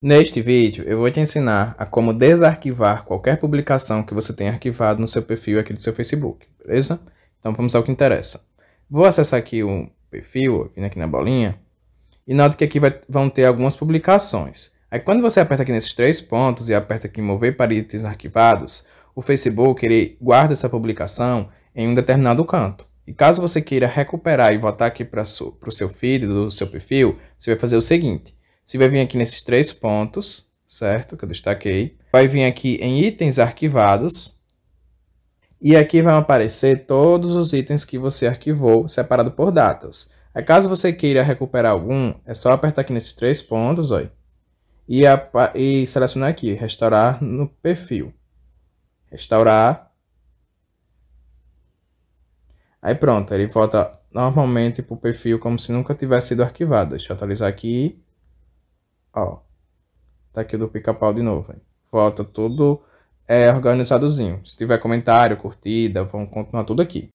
Neste vídeo, eu vou te ensinar a como desarquivar qualquer publicação que você tenha arquivado no seu perfil aqui do seu Facebook, beleza? Então vamos ao que interessa. Vou acessar aqui o perfil, vindo aqui na bolinha, e note que aqui vai, vão ter algumas publicações. Aí quando você aperta aqui nesses três pontos e aperta aqui em mover para itens arquivados, o Facebook ele guarda essa publicação em um determinado canto. E caso você queira recuperar e voltar aqui para o seu feed do seu perfil, você vai fazer o seguinte. Você vai vir aqui nesses três pontos, certo? Que eu destaquei. Vai vir aqui em itens arquivados. E aqui vão aparecer todos os itens que você arquivou, separado por datas. caso você queira recuperar algum, é só apertar aqui nesses três pontos, ó, e, e selecionar aqui, restaurar no perfil. Restaurar. Aí pronto, ele volta normalmente para o perfil como se nunca tivesse sido arquivado. Deixa eu atualizar aqui. Ó. Tá aqui o do pica-pau de novo. Véio. Volta tudo é, organizadozinho. Se tiver comentário, curtida, vão continuar tudo aqui.